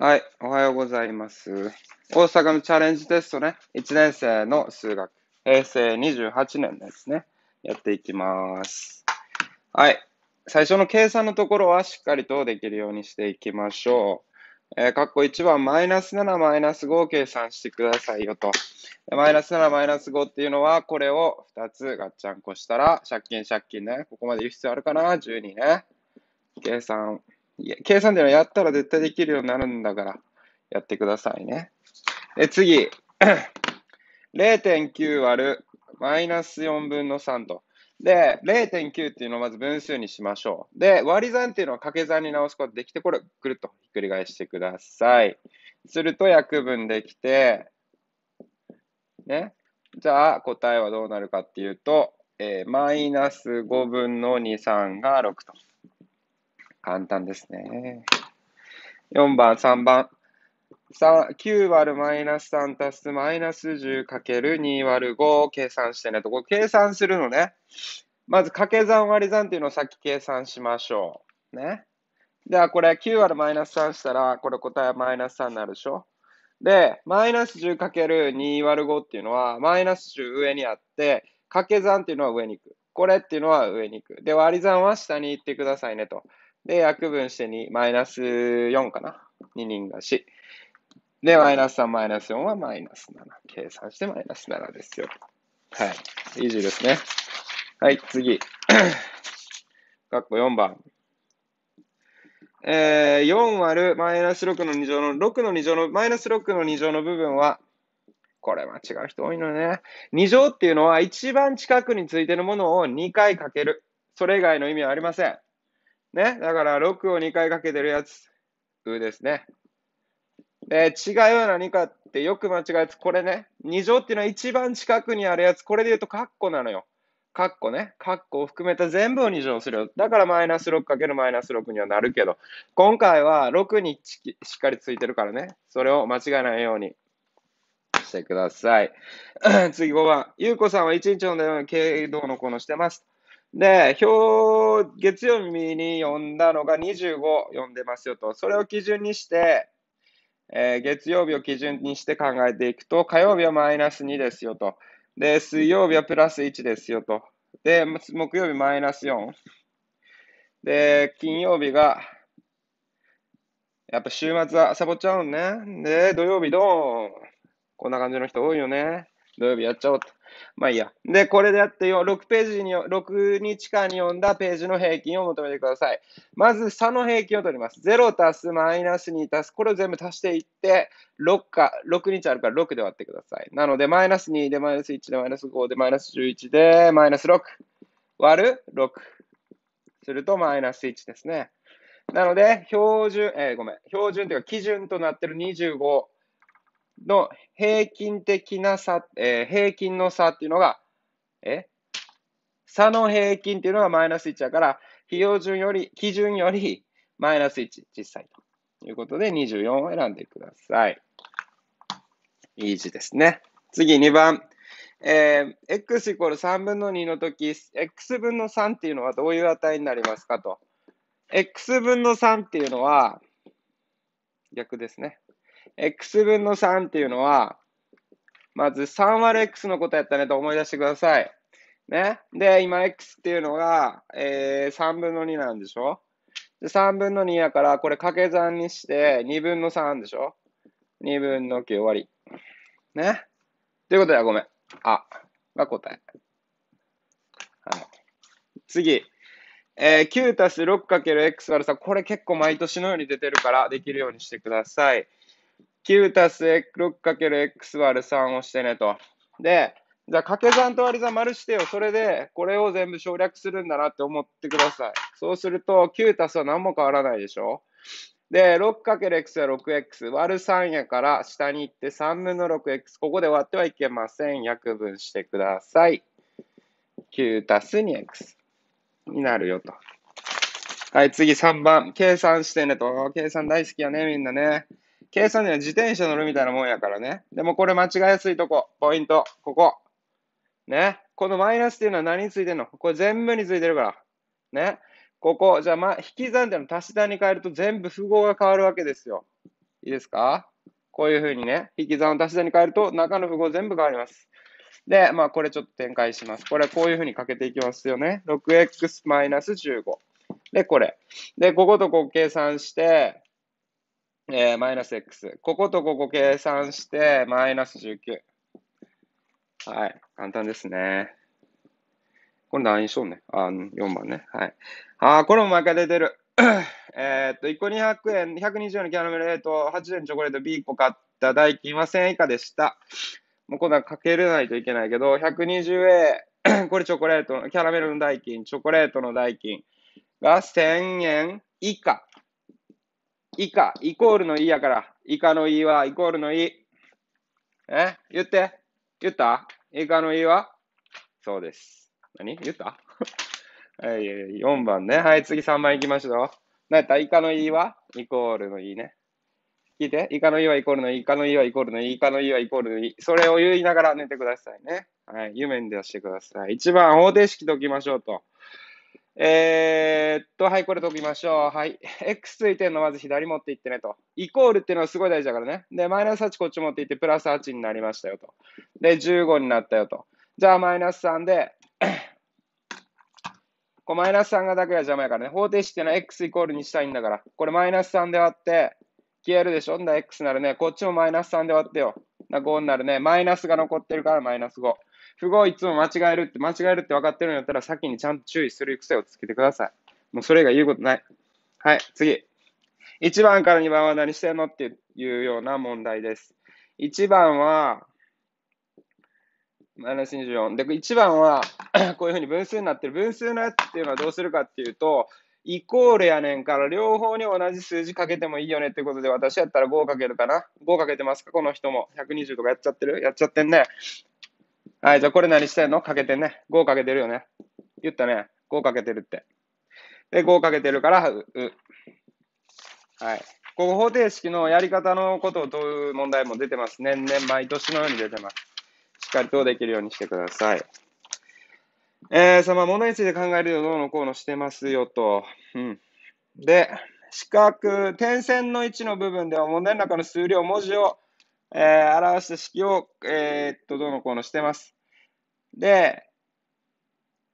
はい、おはようございます。大阪のチャレンジテストね、1年生の数学、平成28年ですね、やっていきます。はい、最初の計算のところはしっかりとできるようにしていきましょう。えー、括弧1番、マイナス7、マイナス5を計算してくださいよと。マイナス7、マイナス5っていうのは、これを2つガッチャンコしたら、借金、借金ね、ここまで言う必要あるかな ?12 ね。計算いや計算ではやったら絶対できるようになるんだから、やってくださいね。で、次。0.9 割るマイナス4分の3と。で、0.9っていうのをまず分数にしましょう。で、割り算っていうのは掛け算に直すことできて、これ、くるっとひっくり返してください。すると、約分できて、ね。じゃあ、答えはどうなるかっていうと、えー、マイナス5分の2、3が6と。簡単ですね。4番、3番。9割るマイナス3足すマイナス10かける2割る5計算してねと。こ計算するのね。まず掛け算割り算っていうのをさっき計算しましょう。ね。ではこれ9割るマイナス3したら、これ答えはマイナス3になるでしょ。で、マイナス10かける2割る5っていうのは、マイナス10上にあって、掛け算っていうのは上に行く。これっていうのは上に行く。で、割り算は下に行ってくださいねと。で、約分して2、マイナス4かな。2人が4。で、マイナス3、マイナス4はマイナス7。計算してマイナス7ですよ。はい。以上ですね。はい、次。括弧4番。えー、4割るマイナス6の2乗の、6の2乗の、マイナス6の2乗の部分は、これ間違う人多いのね。2乗っていうのは一番近くについてるものを2回かける。それ以外の意味はありません。ね。だから、6を2回かけてるやつ、ですね。で、違いは何かってよく間違えつ、これね、2乗っていうのは一番近くにあるやつ、これで言うと括弧なのよ。かっこね、かっこを含めた全部を2乗するよ。だからマイナス6るマイナス6にはなるけど、今回は6にしっかりついてるからね、それを間違えないようにしてください。次5番、ゆうこさんは1日の電話に度のこのしてます。で、表、月曜日に読んだのが25読んでますよと。それを基準にして、えー、月曜日を基準にして考えていくと、火曜日はマイナス2ですよと。で、水曜日はプラス1ですよと。で、木曜日マイナス4。で、金曜日が、やっぱ週末はサボっちゃうね。で、土曜日ドーン。こんな感じの人多いよね。土曜日やっちゃおうと。まあいいや。で、これであってよ、6ページに、6日間に読んだページの平均を求めてください。まず、差の平均を取ります。0足す、マイナス2足す、これを全部足していって、6か、6日あるから6で割ってください。なので、マイナス2で、マイナス1で、マイナス5で、マイナス11で、マイナス6。割る6。すると、マイナス1ですね。なので、標準、えー、ごめん、標準というか基準となってる25。の平均的な差、えー、平均の差っていうのが、え差の平均っていうのがマイナス1だから、費用順より、基準よりマイナス1、小さいということで24を選んでください。いい字ですね。次2番。えー、x イコール3分の2の時、x 分の3っていうのはどういう値になりますかと。x 分の3っていうのは逆ですね。x 分の3っていうのは、まず3割 x のことやったねと思い出してください。ね。で、今 x っていうのが、えー、3分の2なんでしょで ?3 分の2やから、これ掛け算にして2分の3でしょ ?2 分の9終わり。ね。ということで、ごめん。あ、が答え。はい。次。えー、9足す 6×x 割るさ、これ結構毎年のように出てるからできるようにしてください。9たす6 x 割る3をしてねと。で、じゃあ掛け算と割り算丸してよ。それで、これを全部省略するんだなって思ってください。そうすると、9たすは何も変わらないでしょで、6かける x は 6x 割る3やから下に行って3分の 6x。ここで割ってはいけません。約分してください。9たす 2x になるよと。はい、次3番。計算してねと。計算大好きやね、みんなね。計算には自転車乗るみたいなもんやからね。でもこれ間違いやすいとこ。ポイント。ここ。ね。このマイナスっていうのは何についてんのこれ全部についてるから。ね。ここ。じゃあ、ま、引き算っていうの足し算に変えると全部符号が変わるわけですよ。いいですかこういうふうにね、引き算を足し算に変えると中の符号全部変わります。で、まあ、これちょっと展開します。これはこういうふうにかけていきますよね。6x-15。で、これ。で、こことこう計算して、えー、マイナス x。こことここ計算して、マイナス19。はい。簡単ですね。これ何にしようね。あ、4番ね。はい。ああ、これも毎回出てる。えっと、1個200円、120円のキャラメル A と80円のチョコレート B1 個買った代金は1000円以下でした。もうこんなかけれないといけないけど、120A、これチョコレートの、キャラメルの代金、チョコレートの代金が1000円以下以下、イコールの E やから。以下の E はイコールの E。え言って言った以下の E はそうです。何言ったは い、4番ね。はい、次3番いきましょう。なった以下の E はイコールの E ね。聞いて。イカのイはイコールのイ、イカのイはイコールのイ、イカのイはイコールのイ。それを言いながら寝てくださいね。はい、夢に出してください。1番、方程式解きましょうと。えー、っと、はい、これ解きましょう。はい。x ついてるのまず左持っていってねと。イコールっていうのはすごい大事だからね。で、マイナス8こっち持っていって、プラス8になりましたよと。で、15になったよと。じゃあ、マイナス3で、こうマイナス3がだけが邪魔やからね。方程式っていうのは x イコールにしたいんだから。これマイナス3で割って、消えるでしょんだ、x なるね。こっちもマイナス3で割ってよ。な5になるね。マイナスが残ってるからマイナス5。符号いつも間違えるって、間違えるって分かってるんやったら、先にちゃんと注意する癖をつけてください。もうそれ以外言うことない。はい、次。1番から2番は何してんのっていうような問題です。1番は、マイナス24。で、1番は こういうふうに分数になってる。分数のやつっていうのはどうするかっていうと、イコールやねんから、両方に同じ数字かけてもいいよねってことで、私やったら5かけるかな ?5 かけてますかこの人も。120とかやっちゃってるやっちゃってんね。はい、じゃあこれ何してんのかけてんね。5かけてるよね。言ったね。5かけてるって。で、5かけてるから、う、う。はい。ここ方程式のやり方のことを問う問題も出てます。年々毎年のように出てます。しっかりとできるようにしてください。えー、そのものについて考えるよ、どうのこうのしてますよと。うん。で、四角、点線の位置の部分では、問題の中の数量、文字をえー、表した式を、えー、っと、どのこうのしてます。で、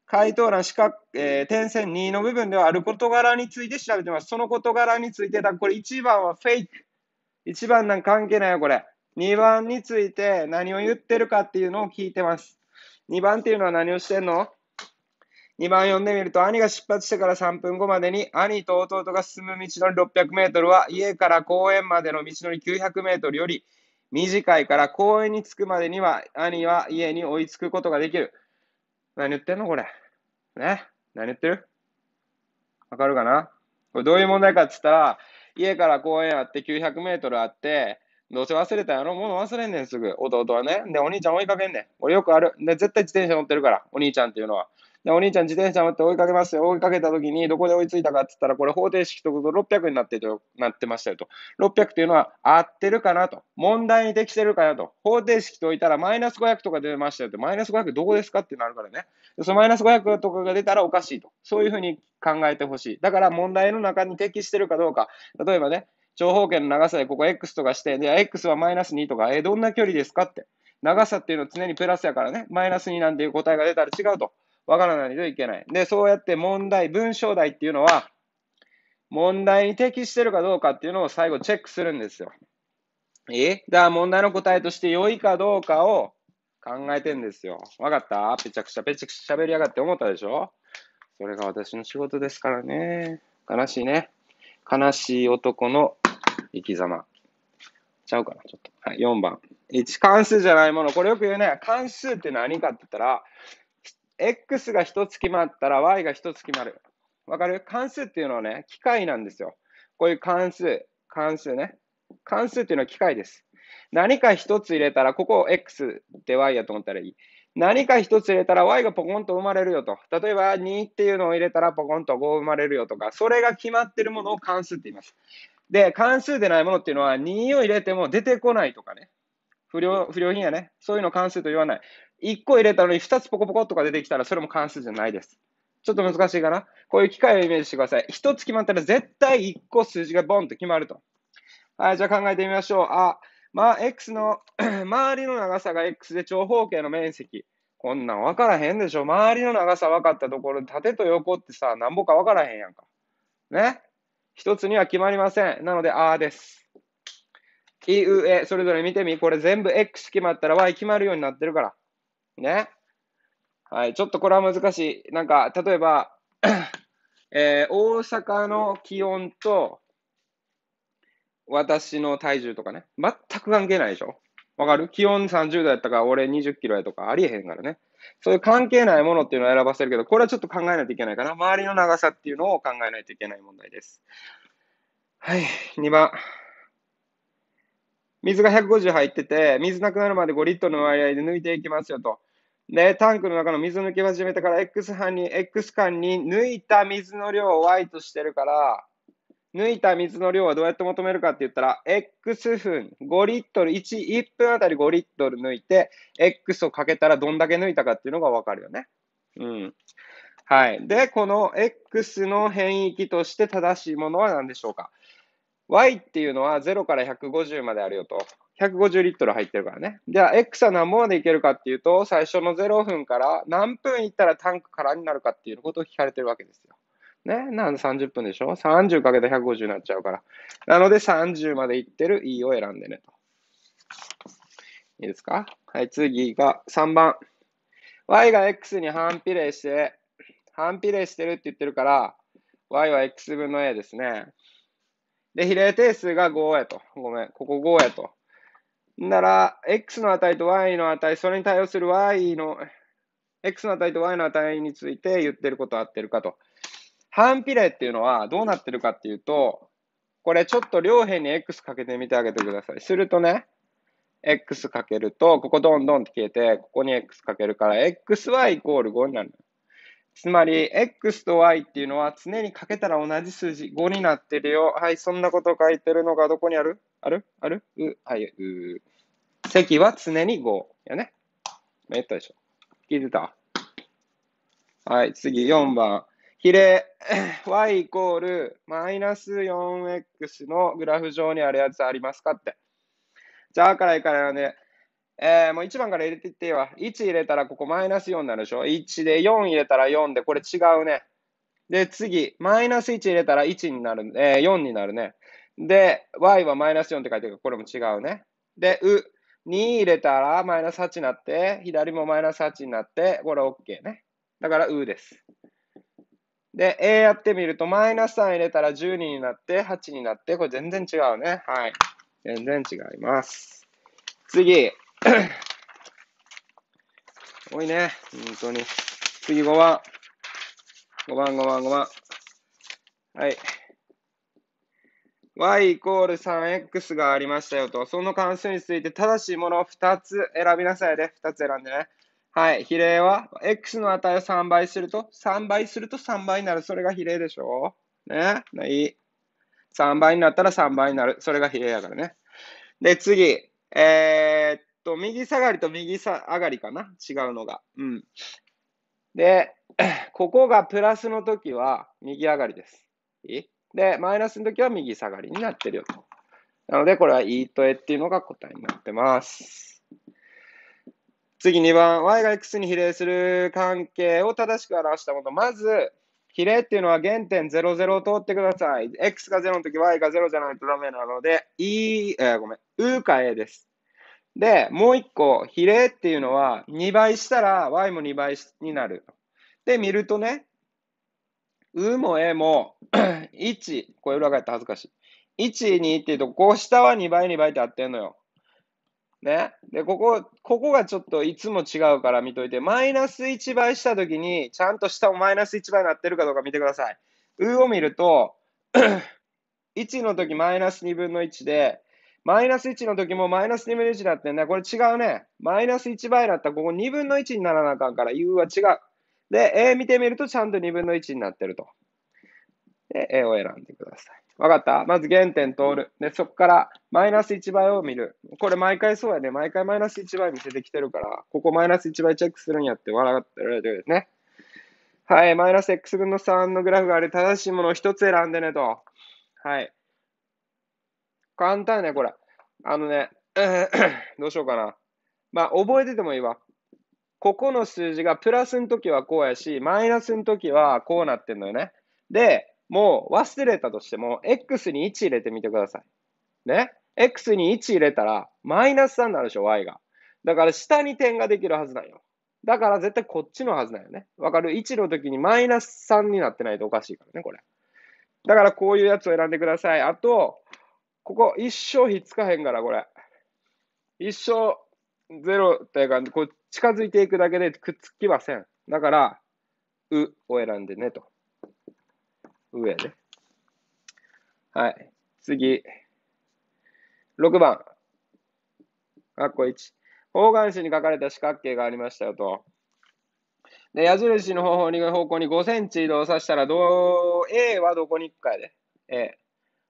回答欄四角、えー、点線2の部分ではある事柄について調べてます。その事柄についてだ、これ1番はフェイク。1番なんか関係ないよ、これ。2番について何を言ってるかっていうのを聞いてます。2番っていうのは何をしてんの ?2 番読んでみると、兄が出発してから3分後までに、兄と弟が進む道のり600メートルは、家から公園までの道のり900メートルより、短いから公園に着くまでには兄は家に追いつくことができる。何言ってんのこれ。ね何言ってるわかるかなこれどういう問題かっつったら、家から公園あって900メートルあって、どうせ忘れたやろもの忘れんねんすぐ。弟はね。で、お兄ちゃん追いかけんねん。俺よくある。で、絶対自転車乗ってるから、お兄ちゃんっていうのは。で、お兄ちゃん自転車乗って追いかけますよ。追いかけた時に、どこで追いついたかって言ったら、これ方程式解くと600になってとなってましたよと。600っていうのは合ってるかなと。問題に適してるかなと。方程式解いたらマイナス500とか出ましたよって。マイナス500どこですかってなるからね。そのマイナス500とかが出たらおかしいと。そういうふうに考えてほしい。だから問題の中に適してるかどうか。例えばね、長方形の長さでここ X とかして、で、X はマイナス2とか、え、どんな距離ですかって。長さっていうのは常にプラスやからね、マイナス2なんていう答えが出たら違うと。わからないといけない。で、そうやって問題、文章題っていうのは、問題に適してるかどうかっていうのを最後チェックするんですよ。えだから問題の答えとして良いかどうかを考えてんですよ。わかったぺちゃくちゃぺちゃくちゃ喋りやがって思ったでしょそれが私の仕事ですからね。悲しいね。悲しい男の生き様。ちゃうかな、ちょっと。はい、4番。1、関数じゃないもの。これよく言うね。関数って何かって言ったら、x が1つ決まったら y が1つ決まる。わかる関数っていうのはね、機械なんですよ。こういう関数、関数ね。関数っていうのは機械です。何か1つ入れたら、ここを x で y やと思ったらいい。何か1つ入れたら y がポコンと生まれるよと。例えば2っていうのを入れたらポコンと5生まれるよとか、それが決まってるものを関数って言います。で、関数でないものっていうのは2を入れても出てこないとかね。不良不良品やね。そういうの関数と言わない。1個入れたのに2つポコポコとか出てきたらそれも関数じゃないです。ちょっと難しいかなこういう機械をイメージしてください。1つ決まったら絶対1個数字がボンと決まると。はい、じゃあ考えてみましょう。あ、まあ、X の 周りの長さが X で長方形の面積。こんなん分からへんでしょ。周りの長さ分かったところ、縦と横ってさ、なんぼか分からへんやんか。ね。一つには決まりません。なので、あーです。い、う、え、それぞれ見てみ。これ全部 X 決まったら Y 決まるようになってるから。ね。はい、ちょっとこれは難しい。なんか、例えば、えー、大阪の気温と、私の体重とかね、全く関係ないでしょわかる気温30度やったから、俺20キロやとか、ありえへんからね。そういう関係ないものっていうのを選ばせるけど、これはちょっと考えないといけないかな。周りの長さっていうのを考えないといけない問題です。はい、2番。水が150入ってて、水なくなるまで5リットルの割合で抜いていきますよと。で、タンクの中の水抜き始めてから X 班に、X 間に抜いた水の量を Y としてるから、抜いた水の量はどうやって求めるかって言ったら、X 分5リットル、1、1分あたり5リットル抜いて、X をかけたらどんだけ抜いたかっていうのがわかるよね。うん。はい。で、この X の変域として正しいものは何でしょうか Y っていうのは0から150まであるよと。150リットル入ってるからね。じゃあ、X は何本までいけるかっていうと、最初の0分から何分いったらタンク空になるかっていうことを聞かれてるわけですよ。ね。なんで30分でしょ ?30 かけた150になっちゃうから。なので、30までいってる E を選んでねと。いいですかはい、次が3番。Y が X に反比例して、反比例してるって言ってるから、Y は X 分の A ですね。で、比例定数が5やと。ごめん、ここ5やと。なら、x の値と y の値、それに対応する y の、x の値と y の値について言ってることは合ってるかと。反比例っていうのはどうなってるかっていうと、これちょっと両辺に x かけてみてあげてください。するとね、x かけると、ここどんどんって消えて、ここに x かけるから、xy イコール5になる。つまり、x と y っていうのは常にかけたら同じ数字、5になってるよ。はい、そんなこと書いてるのがどこにあるあるあるう、はい、う。席は常に5。やね。言ったでしょ。聞いてたはい、次、4番。比例、y イコール、マイナス 4x のグラフ上にあるやつありますかって。じゃあ、からいからなね。で、えー、もう1番から入れていっては、1入れたらここマイナス4になるでしょ。1で4入れたら4で、これ違うね。で、次、マイナス1入れたら1になる、えー、4になるね。で、y はマイナス4って書いてるこれも違うね。で、う、2入れたらマイナス8になって、左もマイナス8になって、これ OK ね。だから、うです。で、A やってみると、マイナス3入れたら12になって、8になって、これ全然違うね。はい。全然違います。次。多いね、本当に。次5番。5番、5番、5番。はい。y イコール 3x がありましたよと、その関数について正しいものを2つ選びなさいで、ね、2つ選んでね。はい、比例は、x の値を3倍すると、3倍すると3倍になる。それが比例でしょね、ない。3倍になったら3倍になる。それが比例だからね。で、次、えー、っと、右下がりと右下がりかな違うのが。うん。で、ここがプラスの時は右上がりです。で、マイナスの時は右下がりになってるよと。なので、これは E と A っていうのが答えになってます。次2番、y が x に比例する関係を正しく表したもの。まず、比例っていうのは原点00を通ってください。x が0の時 y が0じゃないとダメなので、e、えー、ごめん、u か a です。で、もう一個、比例っていうのは、2倍したら y も2倍になる。で、見るとね、うもえも1、これ裏返って恥ずかしい。1、2っていうと、こう下は2倍、2倍ってあってんのよ。ね。で、ここ、ここがちょっといつも違うから見といて、マイナス1倍したときに、ちゃんと下もマイナス1倍になってるかどうか見てください。うを見ると、1 の時マイナス2分の1で、マイナス1の時もマイナス2分の1だってね、これ違うね。マイナス1倍だったら、ここ2分の1にならなあかんから、U は違う。で、A 見てみると、ちゃんと2分の1になってると。で、A を選んでください。わかったまず原点通る。で、そこからマイナス1倍を見る。これ毎回そうやね。毎回マイナス1倍見せてきてるから、ここマイナス1倍チェックするんやって笑ってられてるですね。はい、マイナス x 分の3のグラフがある正しいものを1つ選んでねと。はい。簡単ね、これ。あのね、どうしようかな。まあ、覚えててもいいわ。ここの数字がプラスの時はこうやし、マイナスの時はこうなってんのよね。で、もう忘れたとしても、x に1入れてみてください。ね。x に1入れたら、マイナス3になるでしょ、y が。だから下に点ができるはずなんよ。だから絶対こっちのはずなんよね。わかる ?1 の時にマイナス3になってないとおかしいからね、これ。だからこういうやつを選んでください。あと、ここ一生ひっつかへんから、これ。一生ゼロっていうか、こう近づいていくだけでくっつきません。だから、うを選んでねと。うやで。はい。次。6番。学校1。方眼紙に書かれた四角形がありましたよと。で、矢印の方向に方向に5センチ移動させたら、どう、A はどこに行くかやで。A。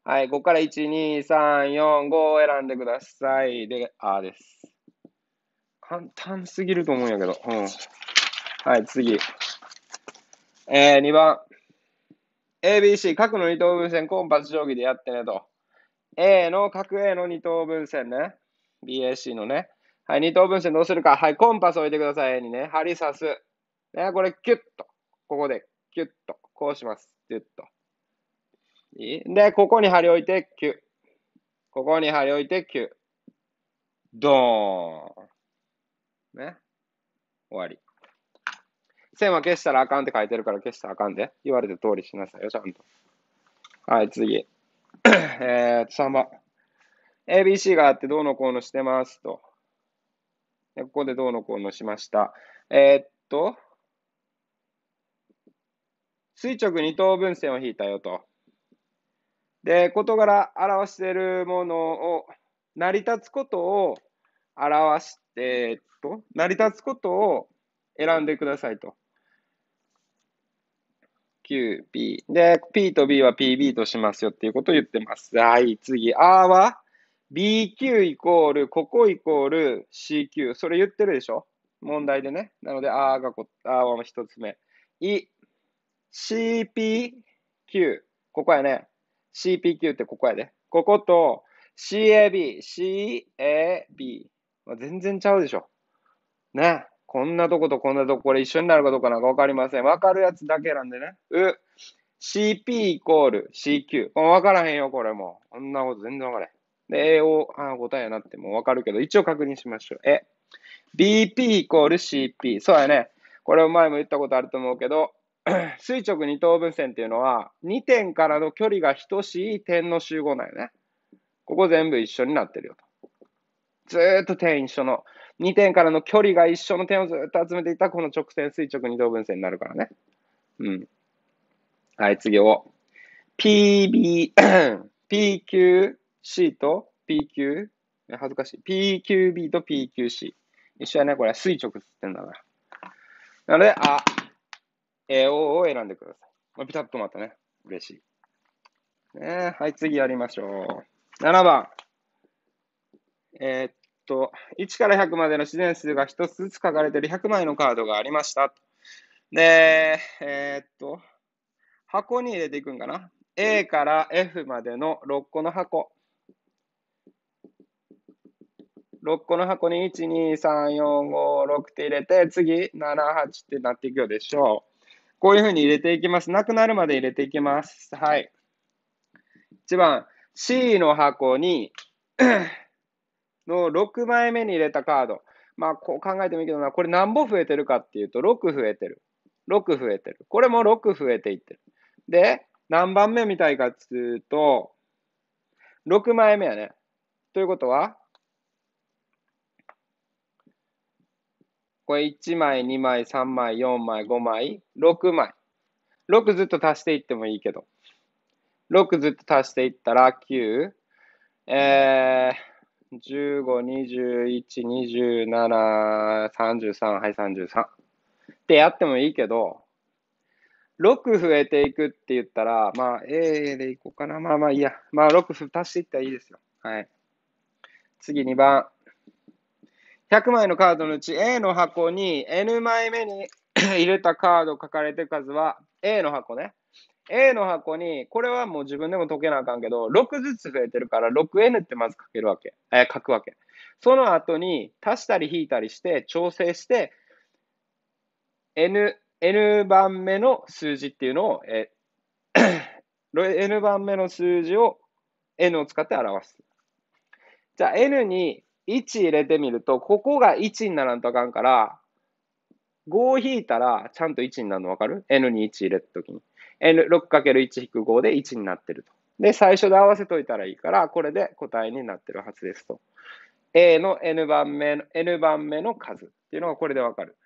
はい、ここから1、2、3、4、5を選んでください。で、あーです。簡単すぎると思うんやけど。うん。はい、次。えー、2番。ABC、角の二等分線、コンパス定規でやってねと。A の角 A の二等分線ね。BAC のね。はい、二等分線どうするか。はい、コンパス置いてください。A にね、針刺す。ね、これ、キュッと。ここで、キュッと。こうします。キュッと。で、ここに貼り置いて9。ここに貼り置いて9。ドーン。ね。終わり。線は消したらあかんって書いてるから消したらあかんで。言われた通りしなさいよ、ちゃんと。はい、次。えーと、3番。ABC があってどうのこうのしてますと。でここでどうのこうのしました。えー、っと、垂直二等分線を引いたよと。で、事柄表しているものを、成り立つことを表して、えっと、成り立つことを選んでくださいと。Q、P。で、P と B は PB としますよっていうことを言ってます。はい、次。R は BQ イコール、ここイコール CQ。それ言ってるでしょ問題でね。なので、R がこ、R は一つ目。E、CPQ。ここやね。CPQ ってここやで。ここと CAB、CAB。全然ちゃうでしょ。ね。こんなとことこんなとこ、これ一緒になるかどうかなんかわかりません。わかるやつだけなんでね。う、CP イコール CQ。わからへんよ、これもこんなこと全然わからへん。で、AO、あ答えやなってもわかるけど、一応確認しましょう。え、BP イコール CP。そうやね。これ前も言ったことあると思うけど、垂直二等分線っていうのは、2点からの距離が等しい点の集合なんよね。ここ全部一緒になってるよと。ずーっと点一緒の、2点からの距離が一緒の点をずっと集めていたこの直線垂直二等分線になるからね。うん。はい、次を。PB、PQC と PQ、恥ずかしい。PQB と PQC。一緒やね、これ。垂直言ってんだから。なので、あ、AO を選んでください。まあ、ピタッとまたね、嬉しい。ねはい、次やりましょう。7番。えー、っと、1から100までの自然数が1つずつ書かれている100枚のカードがありました。で、えー、っと、箱に入れていくんかな。A から F までの6個の箱。6個の箱に1、2、3、4、5、6って入れて、次、7、8ってなっていくよでしょう。こういうふうに入れていきます。なくなるまで入れていきます。はい。1番、C の箱にの6枚目に入れたカード。まあ、こう考えてもいいけどな、これ何本増えてるかっていうと、6増えてる。6増えてる。これも6増えていってる。で、何番目みたいかっつうと、6枚目やね。ということは、これ1枚、2枚、3枚、4枚、5枚、6枚。6ずっと足していってもいいけど。6ずっと足していったら9、えー、15、21、27、33、はい、33。ってやってもいいけど、6増えていくって言ったら、まあ、A でいこうかな。まあまあいいや。まあ、6足していったらいいですよ。はい。次2番。100枚のカードのうち A の箱に N 枚目に 入れたカード書かれてる数は A の箱ね。A の箱に、これはもう自分でも解けなあかんけど、6ずつ増えてるから 6N ってまず書けるわけ。えー、書くわけ。その後に足したり引いたりして調整して N, N 番目の数字っていうのを、えー、N 番目の数字を N を使って表す。じゃあ N に1入れてみると、ここが1にならんとあかんから、5を引いたら、ちゃんと1になるのわかる ?N に1入れたときに。N6×1 引く5で1になってると。で、最初で合わせといたらいいから、これで答えになってるはずですと。A の N 番目の、N 番目の数っていうのがこれでわかる。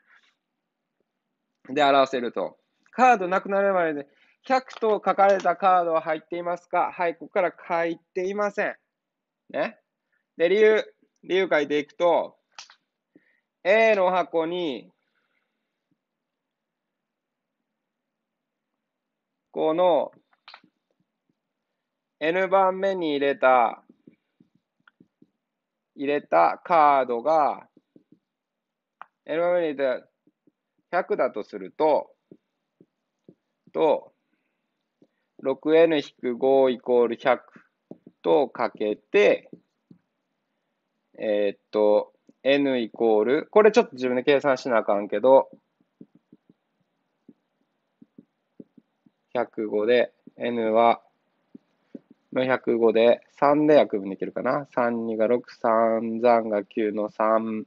で、表せると。カードなくなるまで100と書かれたカードは入っていますかはい、ここから書いていません。ね。で、理由。理由書いていくと、A の箱に、この N 番目に入れた、入れたカードが、N 番目に入れた100だとすると、と、6n-5 イコール100とかけて、えー、っと、n イコール、これちょっと自分で計算しなあかんけど、105で、n は、の105で、3で約分できるかな。3、2が6、3、3が9の3、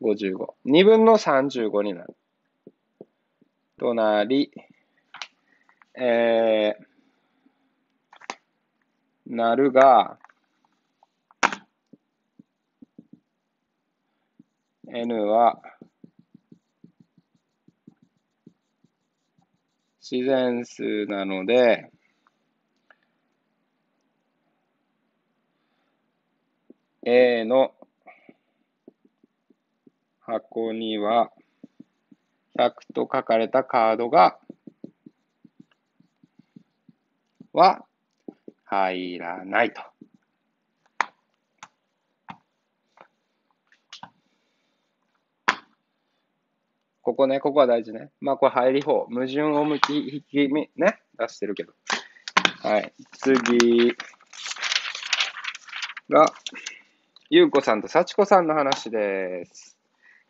55。2分の35になる。となり、えー、なるが、n は自然数なので、A の箱には100と書かれたカードがは入らないと。ここね、ここは大事ね。まあ、これ入り法。矛盾を向き、引き目、ね。出してるけど。はい。次が、ゆうこさんとさちこさんの話です。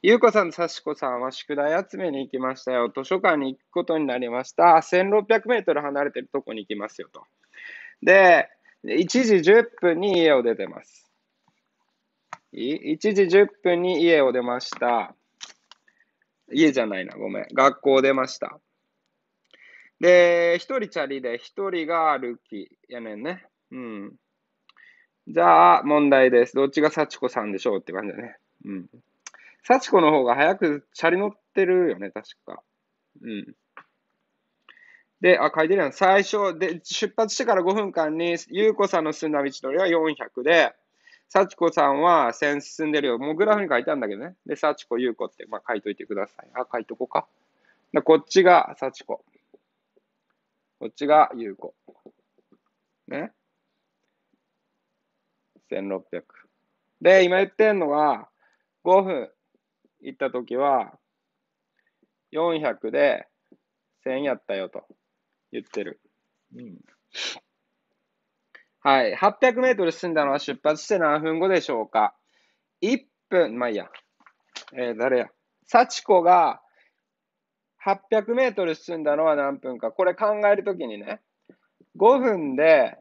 ゆうこさんとさちこさんは宿題集めに行きましたよ。図書館に行くことになりました。1600メートル離れてるとこに行きますよと。で、1時10分に家を出てます。1時10分に家を出ました。家じゃないな、ごめん。学校出ました。で、一人チャリで、一人が歩きやねんね。うん。じゃあ、問題です。どっちが幸子さんでしょうって感じだね。うん。幸子の方が早くチャリ乗ってるよね、確か。うん。で、あ、書いてるやん。最初、で、出発してから5分間に、ゆうこさんの住んだ道のりは400で、幸子さんは1000進んでるよ。もうグラフに書いたんだけどね。で、幸子優子って、まあ、書いといてください。あ、書いとこうか。でこっちが幸子。こっちが優子。ね。1600。で、今言ってんのが、5分行ったときは、400で1000やったよと言ってる。うんはい。800メートル進んだのは出発して何分後でしょうか ?1 分、まあいいや。えー、誰や。幸子が800メートル進んだのは何分か。これ考えるときにね、5分で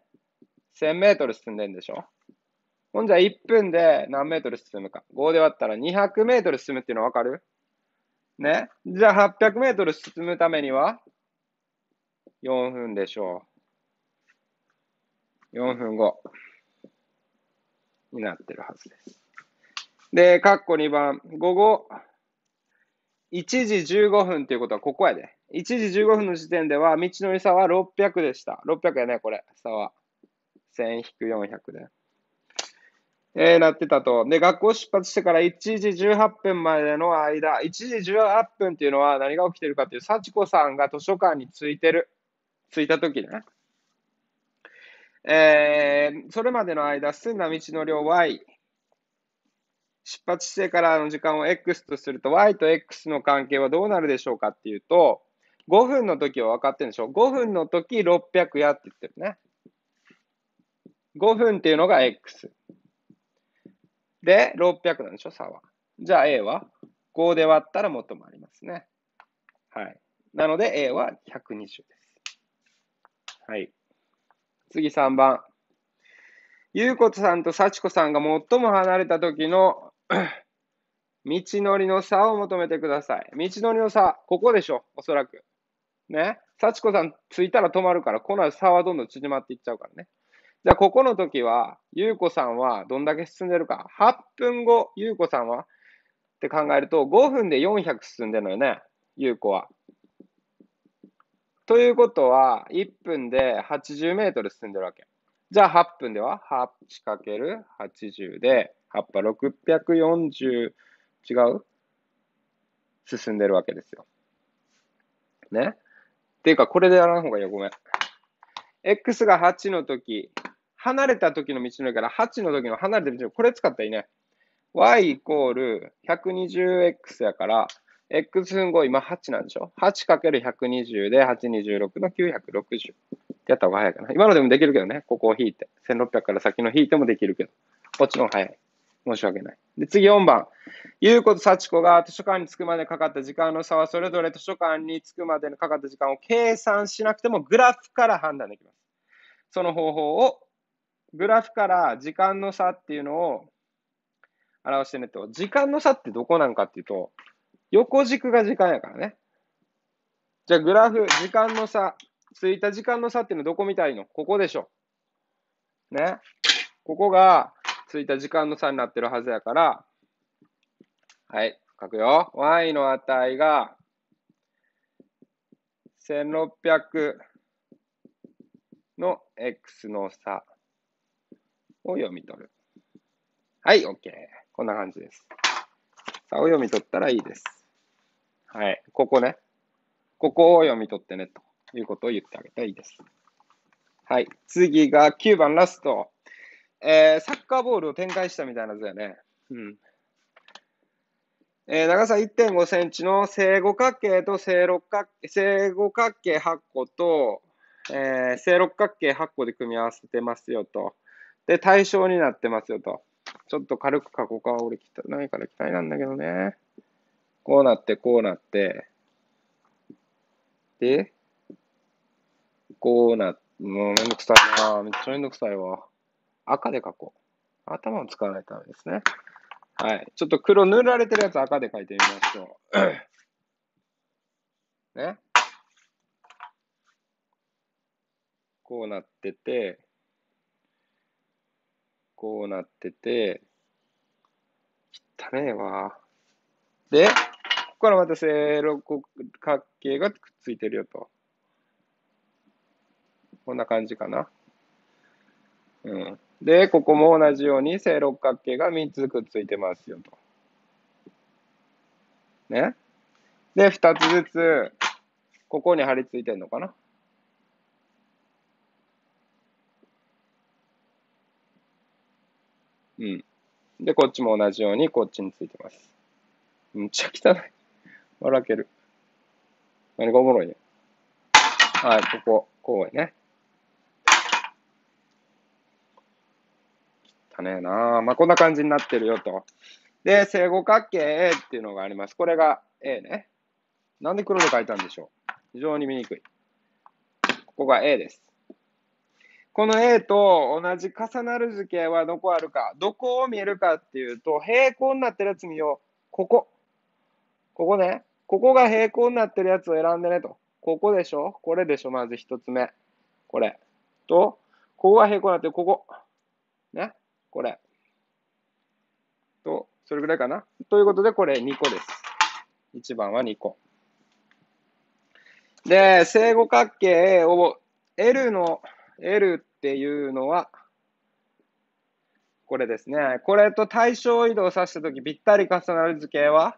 1000メートル進んでんでしょほんじゃ1分で何メートル進むか。5で割ったら200メートル進むっていうのわかるね。じゃあ800メートル進むためには4分でしょう。4分後になってるはずです。で、カッコ2番、午後1時15分ということはここやで。1時15分の時点では、道のり差は600でした。600やね、これ、差は。1000-400で。えー、なってたと。で、学校出発してから1時18分までの間、1時18分っていうのは何が起きてるかっていう、幸子さんが図書館に着いてる。着いた時ね。えー、それまでの間、進んだ道の量 y、出発してからの時間を x とすると、y と x の関係はどうなるでしょうかっていうと、5分の時は分かってるんでしょ ?5 分の時600やって言ってるね。5分っていうのが x。で、600なんでしょ差は。じゃあ a は5で割ったら元もありますね。はい。なので a は120です。はい。次3番。ゆうこさんと幸子さんが最も離れた時の 道のりの差を求めてください。道のりの差、ここでしょ、おそらく。ね。幸子さん着いたら止まるから、この差はどんどん縮まっていっちゃうからね。じゃあ、ここの時は、ゆうこさんはどんだけ進んでるか。8分後、ゆうこさんはって考えると、5分で400進んでるのよね、ゆうこは。ということは、1分で80メートル進んでるわけ。じゃあ8分では 8×80 で、葉っぱ640、違う進んでるわけですよ。ね。っていうか、これでやらん方がいいよ。ごめん。x が8の時、離れた時の道のりから8の時の離れた道のり、これ使ったらいいね。y イコール 120x やから、x 分5、今8なんでしょ ?8×120 で826の960。ってやった方が早いかな。今のでもできるけどね。ここを引いて。1600から先の引いてもできるけど。もちろん早い。申し訳ない。で、次4番。ゆうことさちこが図書館に着くまでかかった時間の差は、それぞれ図書館に着くまでにかかった時間を計算しなくても、グラフから判断できます。その方法を、グラフから時間の差っていうのを表してねと、時間の差ってどこなのかっていうと、横軸が時間やからね。じゃあグラフ、時間の差、ついた時間の差っていうのはどこ見たいのここでしょ。ね。ここがついた時間の差になってるはずやから、はい、書くよ。y の値が1600の x の差を読み取る。はい、OK。こんな感じです。差を読み取ったらいいです。はい。ここね。ここを読み取ってね、ということを言ってあげたらいいです。はい。次が9番ラスト。えー、サッカーボールを展開したみたいな図よね。うん。えー、長さ1.5センチの正五角形と正六角正五角形8個と、えー、正六角形8個で組み合わせてますよと。で、対象になってますよと。ちょっと軽く過去化を俺、汚いから期待なんだけどね。こうなって、こうなって、で、こうなって、もうめんどくさいなめっちゃめんどくさいわ。赤で書こう。頭を使わないためですね。はい。ちょっと黒塗られてるやつ赤で書いてみましょう。ね。こうなってて、こうなってて、汚ねえわ。で、こからまた正六角形がくっついてるよと。こんな感じかな。うん。で、ここも同じように正六角形が3つくっついてますよと。ね。で、2つずつ、ここに貼り付いてるのかな。うん。で、こっちも同じようにこっちについてます。むっちゃ汚い。笑ける。何がおもろいねはい、ここ、こうやね。汚ねえなまあ、こんな感じになってるよと。で、正五角形 A っていうのがあります。これが A ね。なんで黒で書いたんでしょう非常に見にくい。ここが A です。この A と同じ重なる図形はどこあるか、どこを見えるかっていうと、平行になってるやつ見よう。ここ。ここね。ここが平行になってるやつを選んでねと。ここでしょこれでしょまず一つ目。これ。と、ここが平行になってる、ここ。ね。これ。と、それぐらいかな。ということで、これ2個です。1番は2個。で、正五角形を L の、L っていうのは、これですね。これと対象移動させたとき、ぴったり重なる図形は、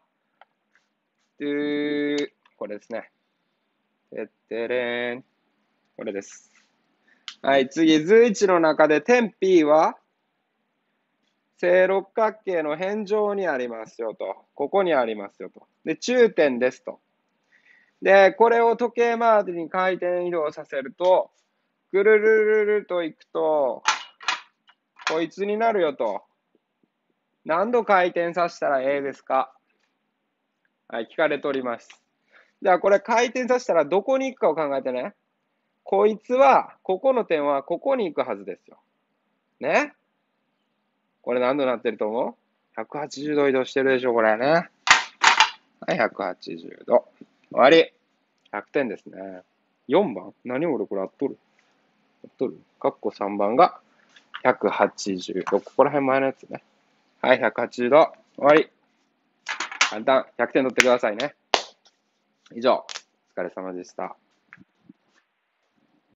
トゥこれですね。てってれん。これです。はい、次、図1の中で点 P は正六角形の辺上にありますよと。ここにありますよと。で、中点ですと。で、これを時計回りに回転移動させると、ぐるるるると行くと、こいつになるよと。何度回転させたらええですかはい、聞かれております。じゃあこれ回転させたらどこに行くかを考えてね。こいつは、ここの点はここに行くはずですよ。ねこれ何度なってると思う ?180 度移動してるでしょ、これね。はい、180度。終わり。100点ですね。4番何俺これ合っとる合っとるかっこ3番が180度。ここら辺前のやつね。はい、180度。終わり。簡単、100点取ってくださいね。以上、お疲れ様でした。